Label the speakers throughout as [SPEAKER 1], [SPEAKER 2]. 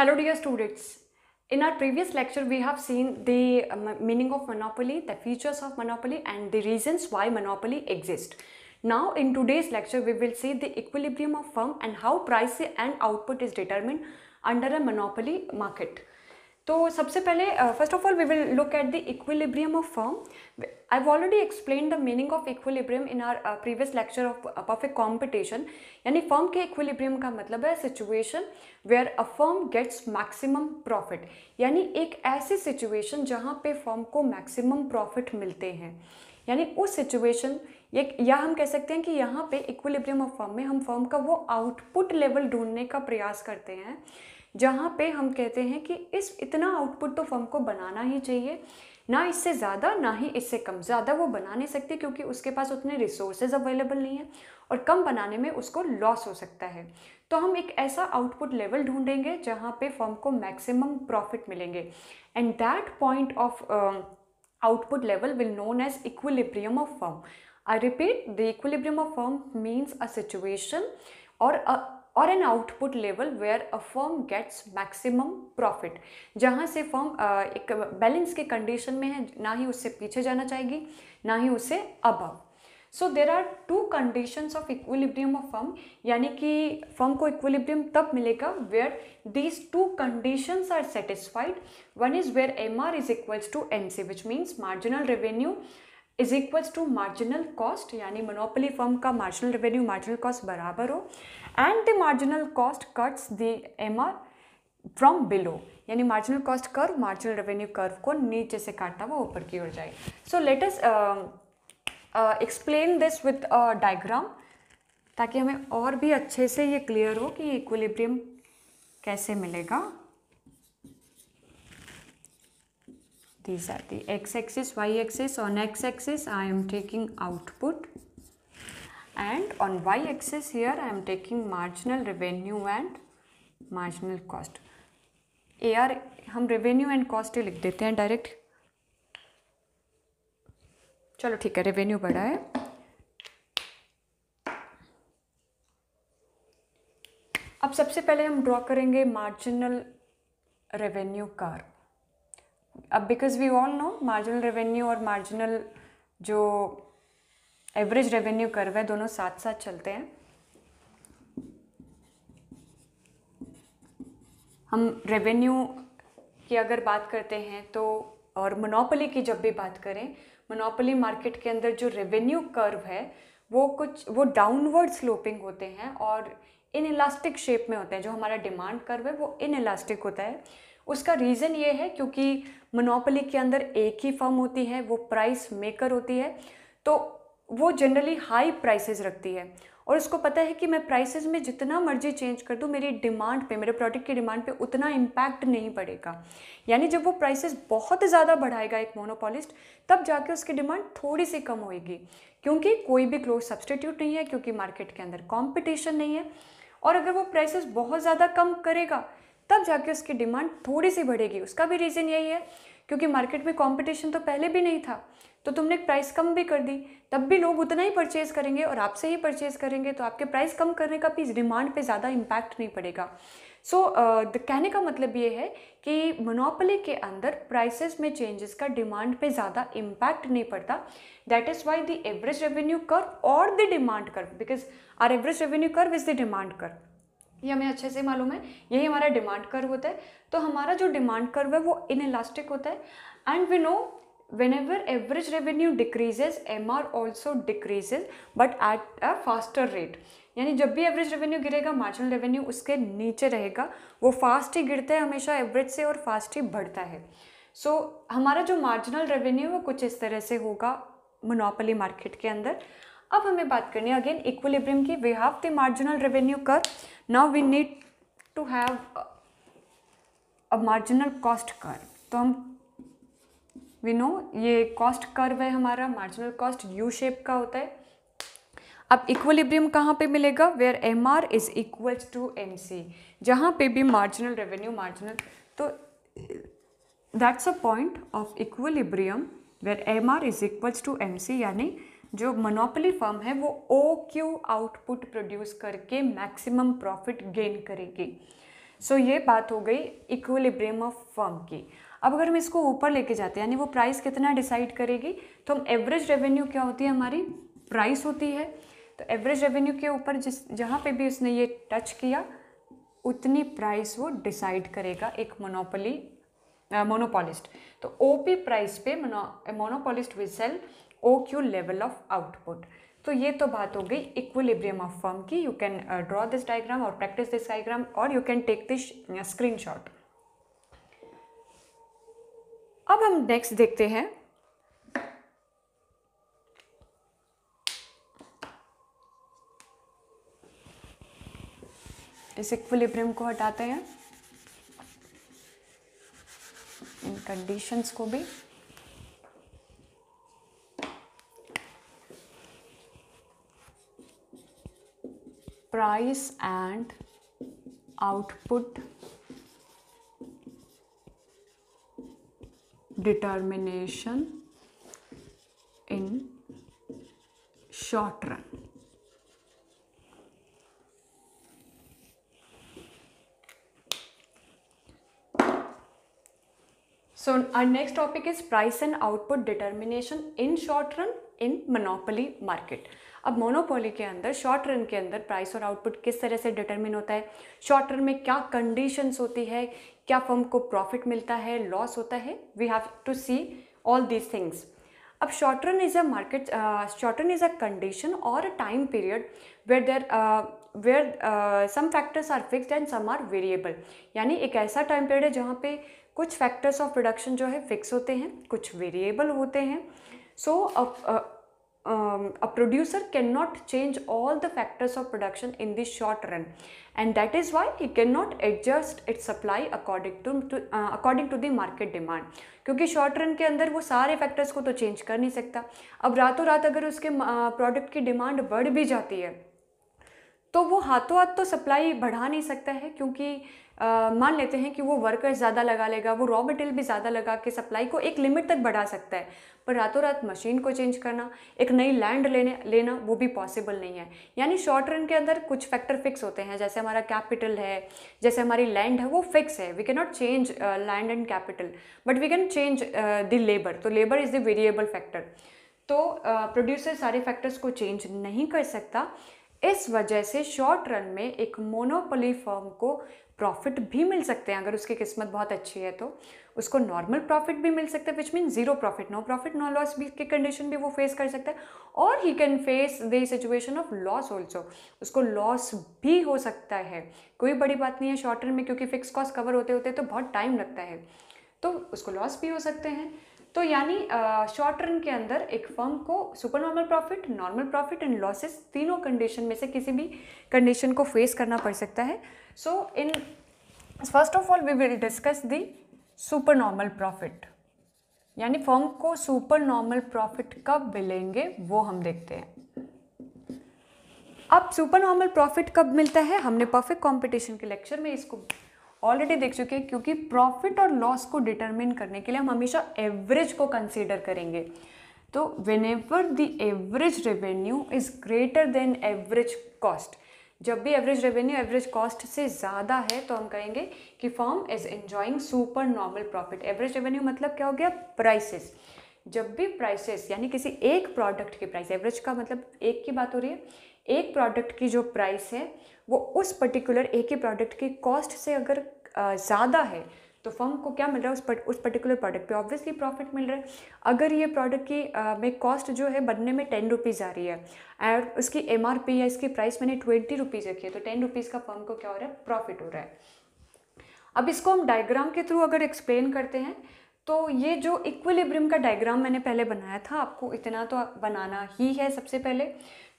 [SPEAKER 1] Hello dear students. In our previous lecture, we have seen the um, meaning of monopoly, the features of monopoly and the reasons why monopoly exists. Now in today's lecture, we will see the equilibrium of firm and how price and output is determined under a monopoly market. तो सबसे पहले first of all we will look at the equilibrium of firm I वो already explain the meaning of equilibrium in our previous lecture of perfect competition यानी firm के equilibrium का मतलब है situation where a firm gets maximum profit यानी एक ऐसी situation जहाँ पे फर्म को मैक्सिमम प्रॉफिट मिलते हैं यानी उस सिचुएशन एक या हम कह सकते हैं कि यहाँ पे इक्विलिब्रियम ऑफ फर्म में हम फर्म का वो आउटपुट लेवल ढूंढने का प्रयास करते हैं जहाँ पे हम कहते हैं कि इस इतना आउटपुट तो फर्म को बनाना ही चाहिए ना इससे ज़्यादा ना ही इससे कम ज़्यादा वो बना नहीं सकती क्योंकि उसके पास उतने रिसोर्सेज अवेलेबल नहीं है और कम बनाने में उसको लॉस हो सकता है तो हम एक ऐसा आउटपुट लेवल ढूंढेंगे जहाँ पे फर्म को मैक्सिमम प्रॉफिट मिलेंगे and that point of output level will known as equilibrium of firm I repeat the equilibrium of firm means a situation और और an output level where a firm gets maximum profit जहाँ से firm एक balance के condition में है ना ही उससे पीछे जाना चाहेगी ना ही उससे above so there are two conditions of equilibrium of firm यानी कि फर्म को इक्विलिब्रियम तब मिलेगा where these two conditions are satisfied one is where M R is equals to N C which means marginal revenue is equals to marginal cost यानी monopoly firm का marginal revenue marginal cost बराबर हो the marginal cost cuts the M R from below यानी marginal cost curve marginal revenue curve को नीचे से काटता हुआ ऊपर की ओर जाए so latest explain this with a diagram ताकि हमें और भी अच्छे से ये क्लियर हो कि इक्विलिब्रियम कैसे मिलेगा these are the X axis Y axis on X axis I am taking output and on y axis here I am taking marginal revenue and marginal cost. AR hum revenue and cost hi likh dete hain direct. chalo theek hai revenue bada hai अब सबसे पहले हम draw करेंगे marginal revenue curve अब because we all know marginal revenue और marginal जो average revenue curve है दोनों साथ साथ चलते हैं हम रेवेन्यू की अगर बात करते हैं तो और मोनोपोली की जब भी बात करें मोनोपोली मार्केट के अंदर जो रेवेन्यू कर्व है वो कुछ वो डाउनवर्ड स्लोपिंग होते हैं और इन इलास्टिक शेप में होते हैं जो हमारा डिमांड कर्व है वो इन इलास्टिक होता है उसका रीज़न ये है क्योंकि मोनोपोली के अंदर एक ही फर्म होती है वो प्राइस मेकर होती है तो वो जनरली हाई प्राइसेस रखती है और उसको पता है कि मैं प्राइसेस में जितना मर्जी चेंज कर दूँ मेरी डिमांड पे मेरे प्रोडक्ट की डिमांड पे उतना इम्पैक्ट नहीं पड़ेगा यानी जब वो प्राइसेस बहुत ज़्यादा बढ़ाएगा एक मोनोपोलिस्ट तब जाके उसकी डिमांड थोड़ी सी कम होएगी क्योंकि कोई भी क्लोज सब्सटीट्यूट नहीं है क्योंकि मार्केट के अंदर कॉम्पिटिशन नहीं है और अगर वो प्राइसेस बहुत ज़्यादा कम करेगा तब जाके उसकी डिमांड थोड़ी सी बढ़ेगी उसका भी रीज़न यही है क्योंकि मार्केट में कॉम्पिटिशन तो पहले भी नहीं था तो तुमने प्राइस कम भी कर दी तब भी लोग उतना ही परचेज़ करेंगे और आपसे ही परचेज़ करेंगे तो आपके प्राइस कम करने का भी डिमांड पे ज़्यादा इम्पैक्ट नहीं पड़ेगा सो so, uh, कहने का मतलब ये है कि मोनोपली के अंदर प्राइसेस में चेंजेस का डिमांड पे ज़्यादा इम्पैक्ट नहीं पड़ता that is why the average revenue curve और the demand curve because our average revenue curve with the demand कर ये हमें अच्छे से मालूम है यही हमारा डिमांड कर्व होता है तो हमारा जो डिमांड कर्व है वो इन इलास्टिक होता है and we know whenever average revenue decreases mr also decreases but at a faster rate यानी जब भी एवरेज रेवेन्यू गिरेगा मार्जिनल रेवेन्यू उसके नीचे रहेगा वो फास्ट ही गिरता है हमेशा एवरेज से और फास्ट ही बढ़ता है सो so, हमारा जो मार्जिनल रेवेन्यू है कुछ इस तरह से होगा मोनोपोली मार्केट के अंदर अब हमें बात करनी है अगेन इक्विलिब्रियम की we have the marginal revenue curve now we need to have a marginal cost curve तो हम वी नो ये कॉस्ट कर्व है हमारा मार्जिनल कॉस्ट यू शेप का होता है अब इक्वलिब्रियम कहाँ पे मिलेगा where M R is equal to M C जहाँ पे भी मार्जिनल रेवेन्यू मार्जिनल तो that's a point of equilibrium where M R is equal to M C यानी जो मोनोपली फर्म है वो ओ क्यू आउटपुट प्रोड्यूस करके मैक्सिमम प्रॉफिट गेन करेगी सो so, ये बात हो गई इक्वलिब्रियम ऑफ फर्म की अब अगर हम इसको ऊपर लेके जाते हैं यानी वो प्राइस कितना डिसाइड करेगी तो हम एवरेज रेवेन्यू क्या होती है हमारी प्राइस होती है तो एवरेज रेवेन्यू के ऊपर जिस जहाँ पे भी उसने ये टच किया उतनी प्राइस वो डिसाइड करेगा एक मोनोपोली मोनोपोलिस्ट तो ओ पी प्राइस पे monopolist will sell O Q level of output तो ये तो बात हो गई इक्विलिब्रियम ऑफ फर्म की you can draw this diagram और प्रैक्टिस दिस डायग्राम और you can take this screenshot अब हम नेक्स्ट देखते हैं इस इक्विलिब्रियम को हटाते हैं इन कंडीशंस को भी price and output determination in short run. So our next topic is price and output determination in short run in monopoly market. अब मोनोपोली के अंदर शॉर्ट रन के अंदर प्राइस और आउटपुट किस तरह से डिटर्मिन होता है शॉर्ट रन में क्या कंडीशंस होती है क्या फर्म को प्रॉफिट मिलता है लॉस होता है we have to see all these things अब short run is a market short run is a condition और a time period where there where some factors are fixed and some are variable यानी एक ऐसा time period है जहाँ पे कुछ factors of production जो है फिक्स होते हैं कुछ वेरिएबल होते हैं so so, uh, um, a producer cannot change all the factors of production in the short run and that is why he cannot adjust its supply according to, to uh, according to the market demand क्योंकि short run के अंदर वो सारे factors को तो change कर नहीं सकता अब रातों रात अगर उसके प्रोडक्ट की डिमांड बढ़ भी जाती है तो वो हाथों हाथ तो सप्लाई बढ़ा नहीं सकता है क्योंकि मान लेते हैं कि वो वर्कर्स ज़्यादा लगा लेगा वो रॉ मटेरियल भी ज़्यादा लगा के सप्लाई को एक लिमिट तक बढ़ा सकता है पर रातों रात मशीन को चेंज करना एक नई लैंड लेने लेना वो भी पॉसिबल नहीं है यानी शॉर्ट रन के अंदर कुछ फैक्टर फिक्स होते हैं जैसे हमारा कैपिटल है जैसे हमारी लैंड है वो फिक्स है we can not change land and capital but we can change the labour तो labour is the variable factor तो प्रोड्यूसर uh, सारे फैक्टर्स को चेंज नहीं कर सकता इस वजह से शॉर्ट रन में एक मोनोपोली फर्म को प्रॉफिट भी मिल सकते हैं अगर उसकी किस्मत बहुत अच्छी है तो उसको नॉर्मल प्रॉफिट भी मिल सकता है which mean zero profit no profit no loss भी की कंडीशन भी वो फेस कर सकता है और he can face the situation of loss also उसको लॉस भी हो सकता है कोई बड़ी बात नहीं है शॉर्ट रन में क्योंकि फिक्स कॉस्ट कवर होते होते तो बहुत टाइम लगता है तो उसको लॉस भी हो सकते हैं तो यानी शॉर्ट रन के अंदर एक फर्म को super normal profit normal profit and losses तीनों कंडीशन में से किसी भी कंडीशन को फेस करना पड़ सकता है so in first of all we will discuss the super normal profit यानी फर्म को सुपर नॉर्मल प्रॉफिट कब मिलेंगे वो हम देखते हैं अब सुपर नॉर्मल प्रॉफिट कब मिलता है हमने परफेक्ट कंपटीशन के लेक्चर में इसको ऑलरेडी देख चुके हैं क्योंकि प्रॉफिट और लॉस को डिटरमिन करने के लिए हम हमेशा एवरेज को कंसिडर करेंगे तो whenever the average revenue is greater than average cost जब भी एवरेज रेवेन्यू एवरेज कॉस्ट से ज़्यादा है तो हम कहेंगे कि firm is enjoying super normal profit average revenue मतलब क्या हो गया प्राइसेस जब भी प्राइसेस यानी किसी एक प्रोडक्ट की प्राइस एवरेज का मतलब एक की बात हो रही है एक प्रोडक्ट की जो प्राइस है वो उस पर्टिकुलर एक ही प्रोडक्ट की कॉस्ट से अगर ज़्यादा है तो फर्म को क्या मिल रहा है उस पर, उस पर्टिकुलर प्रोडक्ट पे ऑब्वियसली प्रॉफिट मिल रहा है अगर ये प्रोडक्ट की में कॉस्ट जो है बनने में टेन रुपीज़ आ रही है एंड उसकी एम या इसकी प्राइस मैंने ट्वेंटी रुपीज़ रखी है तो टेन रुपीज़ का फर्म को क्या हो रहा है प्रॉफिट हो रहा है अब इसको हम डायग्राम के थ्रू अगर एक्सप्लेन करते हैं तो ये जो इक्विलिब्रियम का डायग्राम मैंने पहले बनाया था आपको इतना तो बनाना ही है सबसे पहले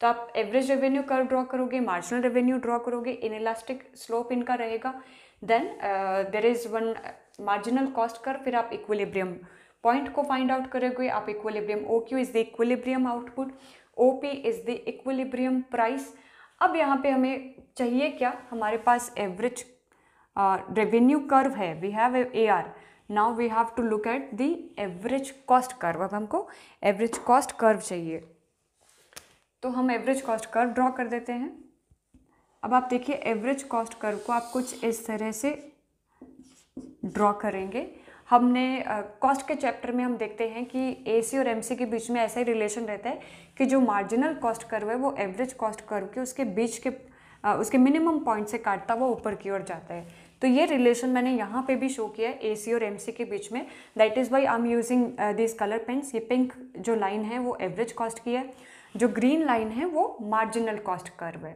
[SPEAKER 1] तो आप एवरेज रेवेन्यू कर ड्रॉ करोगे मार्जिनल रेवेन्यू ड्रॉ करोगे इनलास्टिक स्लोप इनका रहेगा then there is one marginal cost curve फिर आप इक्विलिब्रियम पॉइंट को फाइंड आउट करोगे आप equilibrium O Q is the equilibrium output O P is the equilibrium price अब यहाँ पे हमें चाहिए क्या हमारे पास एवरेज रेवेन्यू कर्व है we have A R now we have to look at the average cost curve अब हमको एवरेज कॉस्ट कर्व चाहिए तो हम एवरेज कॉस्ट कर्व ड्रॉ कर देते हैं अब आप देखिए एवरेज कॉस्ट कर्व को आप कुछ इस तरह से ड्रॉ करेंगे हमने कॉस्ट uh, के चैप्टर में हम देखते हैं कि ए और एम के बीच में ऐसा ही रिलेशन रहता है कि जो मार्जिनल कॉस्ट कर्व है वो एवरेज कॉस्ट कर्व के उसके बीच के uh, उसके मिनिमम पॉइंट से काटता हुआ ऊपर की ओर जाता है तो ये रिलेशन मैंने यहाँ पे भी शो किया है ए और एम के बीच में that is why I am using this colour pens ये पिंक जो लाइन है वो एवरेज कॉस्ट की है जो ग्रीन लाइन है वो मार्जिनल कॉस्ट कर्व है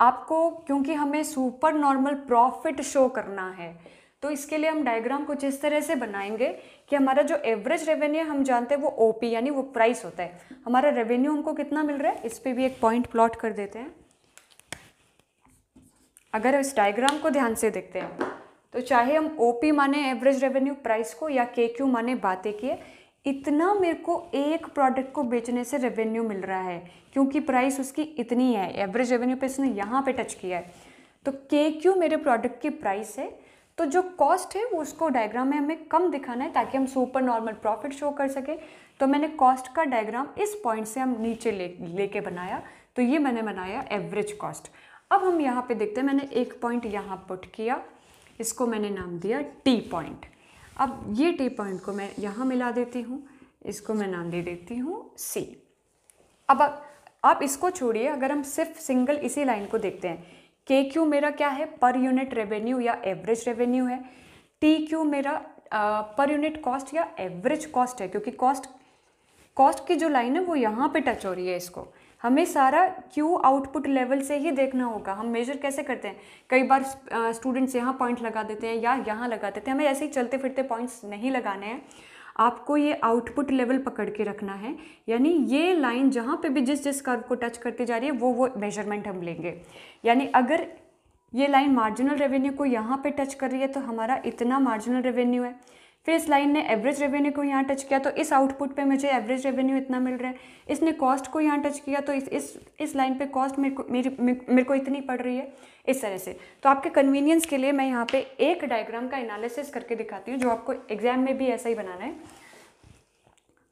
[SPEAKER 1] आपको क्योंकि हमें सुपर नॉर्मल प्रॉफिट शो करना है तो इसके लिए हम डायग्राम कुछ इस तरह से बनाएंगे कि हमारा जो एवरेज रेवेन्यू हम जानते हैं वो ओपी यानी वो प्राइस होता है हमारा रेवेन्यू हमको कितना मिल रहा है इस पर भी एक पॉइंट प्लॉट कर देते हैं अगर इस डायग्राम को ध्यान से देखते हैं तो चाहे हम ओ पी माने एवरेज रेवेन्यू प्राइस को या के क्यू माने बातें किए इतना मेरे को एक प्रोडक्ट को बेचने से रेवेन्यू मिल रहा है क्योंकि प्राइस उसकी इतनी है एवरेज रेवेन्यू पे इसने यहाँ पे टच किया है तो के क्यू मेरे प्रोडक्ट की प्राइस है तो जो कॉस्ट है वो उसको डायग्राम में हमें कम दिखाना है ताकि हम सुपर नॉर्मल प्रॉफिट शो कर सकें तो मैंने कॉस्ट का डायग्राम इस पॉइंट से हम नीचे ले लेके बनाया तो ये मैंने बनाया एवरेज कॉस्ट अब हम यहाँ पे देखते हैं मैंने एक पॉइंट यहाँ पुट किया इसको मैंने नाम दिया टी पॉइंट अब ये टी पॉइंट को मैं यहाँ मिला देती हूँ इसको मैं नाम दे देती हूँ सी अब आप इसको छोड़िए अगर हम सिर्फ सिंगल इसी लाइन को देखते हैं के क्यू मेरा क्या है पर यूनिट रेवेन्यू या एवरेज रेवेन्यू है टी क्यू मेरा आ, पर यूनिट कॉस्ट या एवरेज कॉस्ट है क्योंकि कॉस्ट कॉस्ट की जो लाइन है वो यहाँ पे टच हो रही है इसको हमें सारा क्यू आउटपुट लेवल से ही देखना होगा हम मेजर कैसे करते हैं कई बार स्टूडेंट्स यहाँ पॉइंट लगा देते हैं या यहाँ लगा देते हैं हमें ऐसे ही चलते फिरते पॉइंट्स नहीं लगाने हैं आपको ये आउटपुट लेवल पकड़ के रखना है यानी ये लाइन जहाँ पे भी जिस जिस कर्व को टच करती जा रही है वो वो मेजरमेंट हम लेंगे यानी अगर ये लाइन मार्जिनल रेवेन्यू को यहाँ पे टच कर रही है तो हमारा इतना मार्जिनल रेवेन्यू है फिर इस लाइन ने एवरेज रेवेन्यू को यहाँ टच किया तो इस आउटपुट पे मुझे एवरेज रेवेन्यू इतना मिल रहा है इसने कॉस्ट को यहाँ टच किया तो इस इस इस लाइन पे कॉस्ट मेरे को मेरी मेरे को इतनी पड़ रही है इस तरह से तो आपके कन्वीनियंस के लिए मैं यहाँ पे एक डायग्राम का एनालिसिस करके दिखाती हूँ जो आपको एग्जाम में भी ऐसा ही बनाना है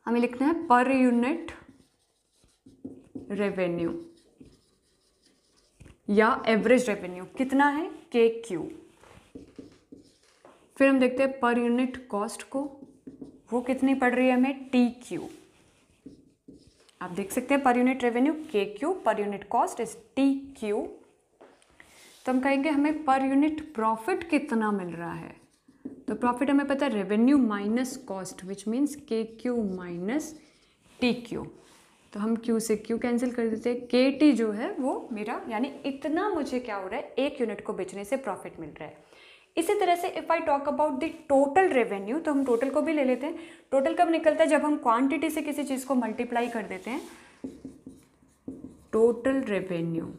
[SPEAKER 1] हमें लिखना है पर यूनिट रेवेन्यू या एवरेज रेवेन्यू कितना है के क्यू फिर हम देखते हैं पर यूनिट कॉस्ट को वो कितनी पड़ रही है हमें टी क्यू आप देख सकते हैं per unit revenue K Q per unit cost is T Q तो हम कहेंगे हमें पर यूनिट प्रॉफिट कितना मिल रहा है तो प्रॉफिट हमें पता है revenue minus cost which means K Q minus T Q तो हम क्यू से क्यू कैंसिल कर देते हैं के टी जो है वो मेरा यानी इतना मुझे क्या हो रहा है एक यूनिट को बेचने से प्रॉफिट मिल रहा है इसी तरह से if I talk about the total revenue तो हम टोटल को भी ले लेते हैं टोटल कब निकलता है जब हम क्वांटिटी से किसी चीज़ को मल्टीप्लाई कर देते हैं total revenue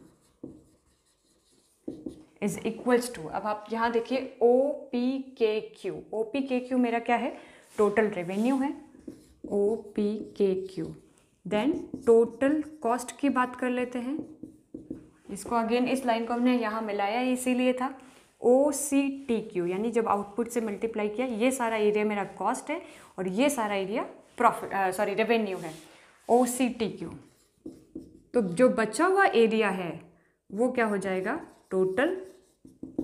[SPEAKER 1] is equals to अब आप यहाँ देखिए O P K Q O P K Q मेरा क्या है टोटल रेवेन्यू है O P K Q then total cost की बात कर लेते हैं इसको अगेन इस लाइन को हमने यहाँ मिलाया इसीलिए था ओ सी टी क्यू यानी जब आउटपुट से मल्टीप्लाई किया ये सारा एरिया मेरा कॉस्ट है और ये सारा एरिया प्रॉफिट सॉरी रेवेन्यू है ओ सी टी क्यू तो जो बचा हुआ एरिया है वो क्या हो जाएगा टोटल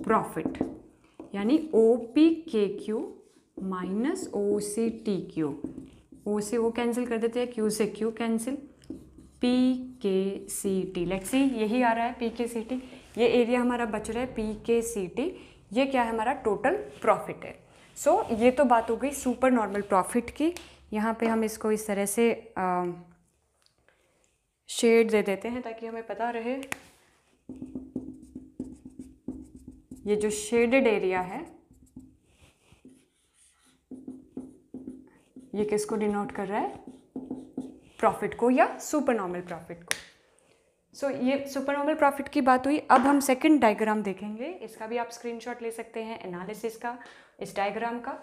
[SPEAKER 1] प्रॉफिट यानी O P K Q minus O C T Q O से ओ कैंसिल कर देते हैं क्यू से Q cancel P K C T let's see यही आ रहा है पी के सी टी ये एरिया हमारा बच रहा है पी के सी टी ये क्या है हमारा टोटल प्रॉफिट है सो so, ये तो बात हो गई सुपर नॉर्मल प्रॉफिट की यहाँ पे हम इसको इस तरह से शेड दे देते हैं ताकि हमें पता रहे ये जो शेडेड एरिया है ये किसको डिनोट कर रहा है प्रॉफिट को या सुपर नॉर्मल प्रॉफिट को सो so, ये सुपरनॉर्मल प्रॉफिट की बात हुई अब हम सेकंड डायग्राम देखेंगे इसका भी आप स्क्रीनशॉट ले सकते हैं एनालिसिस का इस डायग्राम का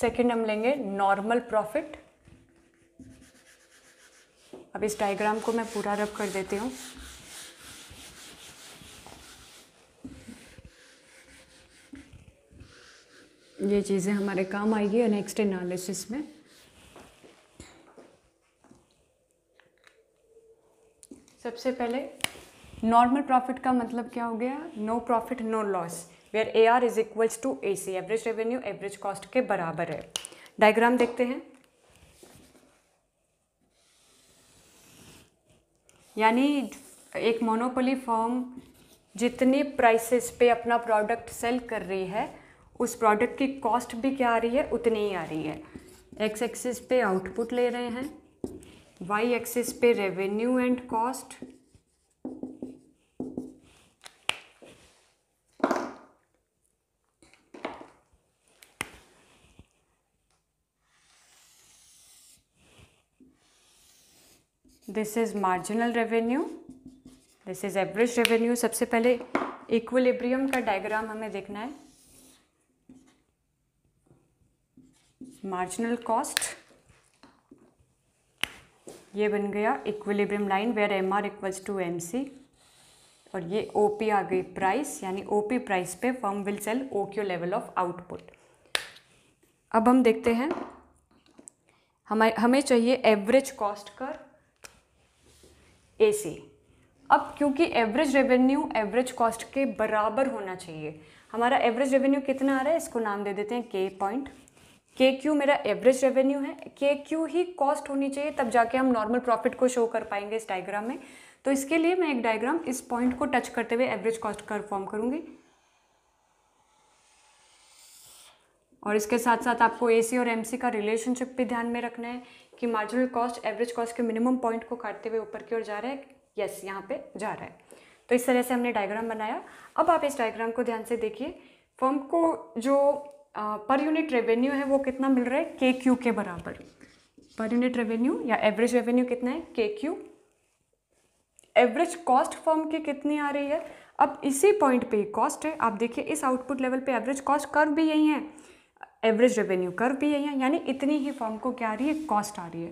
[SPEAKER 1] सेकंड हम लेंगे नॉर्मल प्रॉफिट अब इस डायग्राम को मैं पूरा रब कर देती हूँ ये चीज़ें हमारे काम आएगी नेक्स्ट एनालिसिस में सबसे पहले नॉर्मल प्रॉफिट का मतलब क्या हो गया no profit no loss where A R is equals to A C average revenue average cost के बराबर है डायग्राम देखते हैं यानी एक मोनोपोली फॉर्म जितनी प्राइसेस पे अपना प्रोडक्ट सेल कर रही है उस प्रोडक्ट की कॉस्ट भी क्या आ रही है उतनी ही आ रही है एक्स एक्सिस पे आउटपुट ले रहे हैं वाई एक्सिस पे revenue and cost this is marginal revenue this is average revenue सबसे पहले इक्वलिब्रियम का डायग्राम हमें देखना है मार्जिनल कॉस्ट ये बन गया equilibrium line where M R equals to M C और ये ओ पी आ गई प्राइस यानी ओ पी प्राइस पे firm will sell O Q level of output अब हम देखते हैं हमें हमें चाहिए एवरेज कॉस्ट कर ए सी अब क्योंकि एवरेज रेवेन्यू एवरेज कॉस्ट के बराबर होना चाहिए हमारा एवरेज रेवेन्यू कितना आ रहा है इसको नाम दे देते हैं के पॉइंट के क्यू मेरा एवरेज रेवेन्यू है के क्यू ही कॉस्ट होनी चाहिए तब जाके हम नॉर्मल प्रॉफिट को शो कर पाएंगे इस डायग्राम में तो इसके लिए मैं एक डायग्राम इस पॉइंट को टच करते हुए एवरेज कॉस्ट कर फॉर्म करूँगी और इसके साथ साथ आपको ए और एम का रिलेशनशिप भी ध्यान में रखना है कि मार्जिनल कॉस्ट एवरेज कॉस्ट के मिनिमम पॉइंट को काटते हुए ऊपर की ओर जा रहा है यस यहाँ पे जा रहा है तो इस तरह से हमने डायग्राम बनाया अब आप इस डायग्राम को ध्यान से देखिए फर्म को जो पर यूनिट रेवेन्यू है वो कितना मिल रहा है के क्यू के बराबर पर यूनिट रेवेन्यू या एवरेज रेवेन्यू कितना है K Q average cost form की कितनी आ रही है अब इसी पॉइंट पे कॉस्ट है आप देखिए इस आउटपुट लेवल पे एवरेज कॉस्ट कर भी यही है एवरेज रेवेन्यू कर भी यही है यानी इतनी ही फॉर्म को क्या आ रही है कॉस्ट आ रही है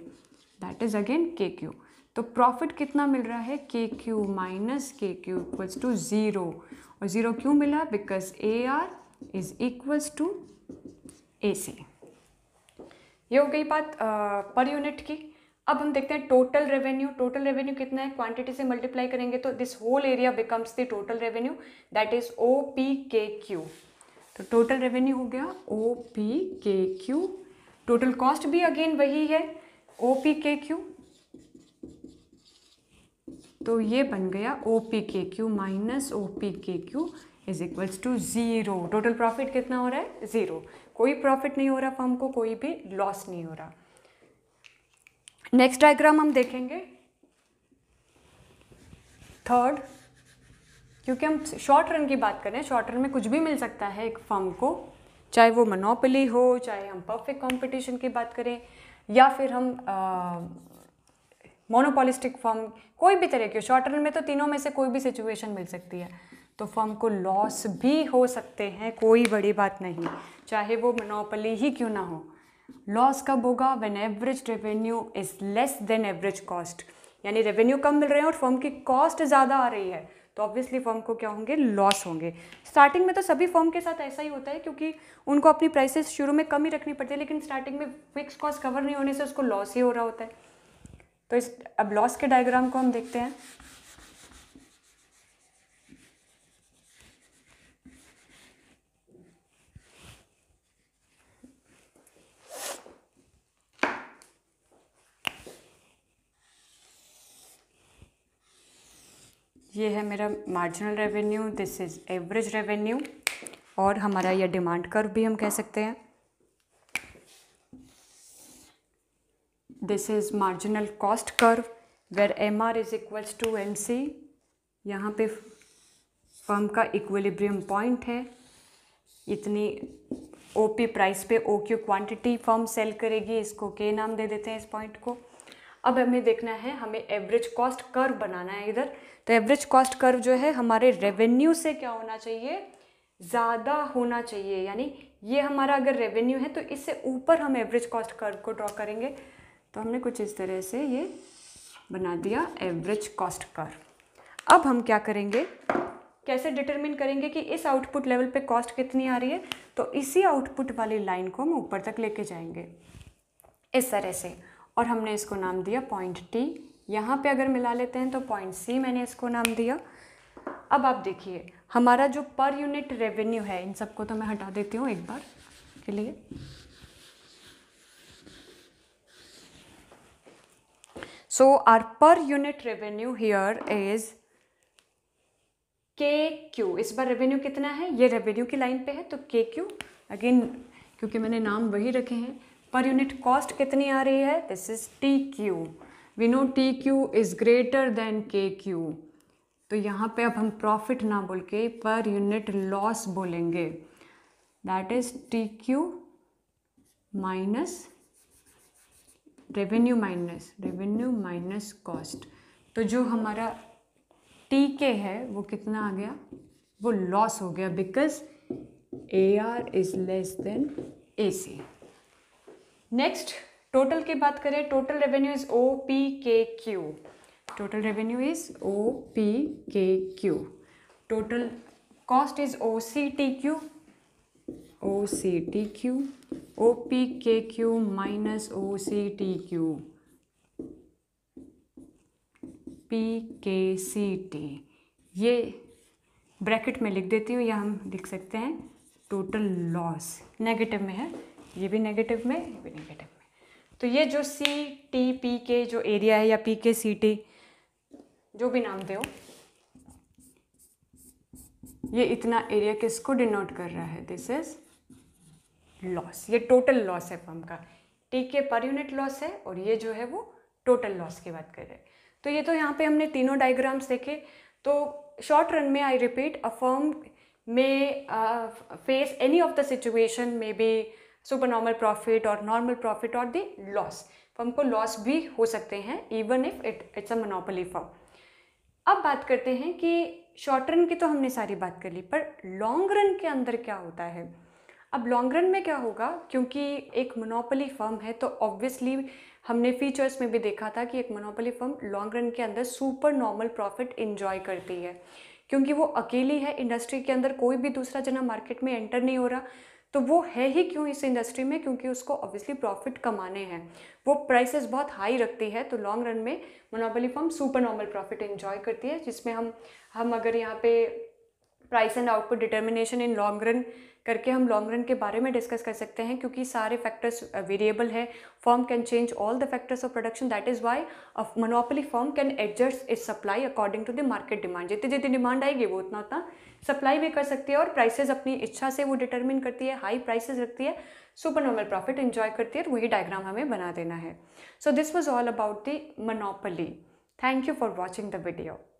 [SPEAKER 1] that is again K Q तो प्रॉफिट कितना मिल रहा है K Q minus K Q equals to zero और ज़ीरो क्यों मिला because A R is equals to A C ये हो गई बात पर यूनिट की अब हम देखते हैं टोटल रेवेन्यू टोटल रेवेन्यू कितना है क्वांटिटी से मल्टीप्लाई करेंगे तो this whole area becomes the total revenue that is O P K Q तो टोटल रेवेन्यू हो गया O P K Q total cost भी अगेन वही है ओ पी के क्यू तो ये बन गया O P K Q minus O P K Q is equals to zero total profit कितना हो रहा है ज़ीरो कोई प्रॉफिट नहीं हो रहा फर्म को कोई भी लॉस नहीं हो रहा नेक्स्ट डायग्राम हम देखेंगे थर्ड क्योंकि हम शॉर्ट रन की बात करें शॉर्ट रन में कुछ भी मिल सकता है एक फर्म को चाहे वो मनोपली हो चाहे हम परफेक्ट कंपटीशन की बात करें या फिर हम मोनोपोलिस्टिक फर्म कोई भी तरह के शॉर्ट रन में तो तीनों में से कोई भी सिचुएशन मिल सकती है तो फर्म को लॉस भी हो सकते हैं कोई बड़ी बात नहीं चाहे वो मनोपली ही क्यों ना हो लॉस कब होगा when average revenue is less then average cost यानी रेवेन्यू कम मिल रहे हैं और फर्म की कॉस्ट ज़्यादा आ रही है तो ऑब्वियसली फर्म को क्या होंगे लॉस होंगे स्टार्टिंग में तो सभी फर्म के साथ ऐसा ही होता है क्योंकि उनको अपनी प्राइसेस शुरू में कम ही रखनी पड़ती है लेकिन स्टार्टिंग में फिक्स कॉस्ट कवर नहीं होने से उसको लॉस ही हो रहा होता है तो इस अब लॉस के डायग्राम को हम देखते हैं ये है मेरा marginal revenue this is average revenue और हमारा यह डिमांड कर्व भी हम कह सकते हैं this is marginal cost curve where M R is equals to M C यहाँ पे फर्म का इक्वलिब्रियम पॉइंट है इतनी ओ पी प्राइस पे O Q quantity firm sell करेगी इसको के नाम दे देते हैं इस पॉइंट को अब हमें देखना है हमें एवरेज कॉस्ट कर्व बनाना है इधर तो एवरेज कॉस्ट कर्व जो है हमारे रेवेन्यू से क्या होना चाहिए ज़्यादा होना चाहिए यानी ये हमारा अगर रेवेन्यू है तो इससे ऊपर हम एवरेज कॉस्ट कर्व को ड्रॉ करेंगे तो हमने कुछ इस तरह से ये बना दिया एवरेज कॉस्ट कर्व अब हम क्या करेंगे कैसे डिटरमिन करेंगे कि इस आउटपुट लेवल पे कॉस्ट कितनी आ रही है तो इसी आउटपुट वाली लाइन को हम ऊपर तक लेके जाएंगे इस तरह से और हमने इसको नाम दिया पॉइंट टी यहाँ पे अगर मिला लेते हैं तो पॉइंट सी मैंने इसको नाम दिया अब आप देखिए हमारा जो पर यूनिट रेवेन्यू है इन सबको तो मैं हटा देती हूँ एक बार के लिए so R per unit revenue here is K Q इस बार रेवेन्यू कितना है ये रेवेन्यू की लाइन पे है तो के क्यू अगेन क्योंकि मैंने नाम वही रखे हैं पर यूनिट कॉस्ट कितनी आ रही है this is T Q we know T Q is greater then K Q तो यहाँ पे अब हम प्रॉफिट ना बोल के पर यूनिट लॉस बोलेंगे that is T Q minus revenue minus revenue minus cost तो जो हमारा टी के है वो कितना आ गया वो लॉस हो गया because A R is less then A C next total की बात करें total revenue is O P K Q total revenue is O P K Q total cost is O C T Q O C T Q O P K Q minus O C T Q P K C T ये bracket में लिख देती हूँ या हम लिख सकते हैं टोटल लॉस नेगेटिव में है ये भी नेगेटिव में ये भी नेगेटिव में तो ये जो सी टी पी के जो एरिया है या पी के सी टी जो भी नाम दे ये इतना एरिया किसको डिनोट कर रहा है दिस इज लॉस ये टोटल लॉस है पंप का T K per unit loss है और ये जो है वो टोटल लॉस की बात कर रहे हैं तो ये तो यहाँ पे हमने तीनों डायग्राम्स देखे तो शॉर्ट रन में I repeat a firm may face any of the situation may be super normal profit और नॉर्मल प्रॉफिट और दी लॉस फर्म को लॉस भी हो सकते हैं even if it it's a monopoly firm अब बात करते हैं कि शॉर्ट रन की तो हमने सारी बात कर ली पर लॉन्ग रन के अंदर क्या होता है अब लॉन्ग रन में क्या होगा क्योंकि एक मोनोपोली फर्म है तो ऑब्वियसली हमने फीचर्स में भी देखा था कि एक मोनोपोली फर्म लॉन्ग रन के अंदर सुपर नॉर्मल प्रॉफिट इन्जॉय करती है क्योंकि वो अकेली है इंडस्ट्री के अंदर कोई भी दूसरा जना मार्केट में एंटर नहीं हो रहा तो वो है ही क्यों इस इंडस्ट्री में क्योंकि उसको ऑब्वियसली प्रॉफिट कमाने हैं वो प्राइसेस बहुत हाई रखती है तो लॉन्ग रन में monopoly firm super normal profit enjoy करती है जिसमें हम हम अगर यहाँ पे price and output determination in long run करके हम लॉन्ग रन के बारे में डिस्कस कर सकते हैं क्योंकि सारे फैक्टर्स वेरिएबल है firm can change all the factors of production that is why monopoly firm can adjust it supply according to the market demand जितनी जितनी डिमांड आएगी वो उतना उतना सप्लाई भी कर सकती है और प्राइसेस अपनी इच्छा से वो डिटरमिन करती है हाई प्राइसेस रखती है सुपर नॉर्मल प्रॉफिट इन्जॉय करती है तो वही डायग्राम हमें बना देना है so this was all about the monopoly thank you for watching the video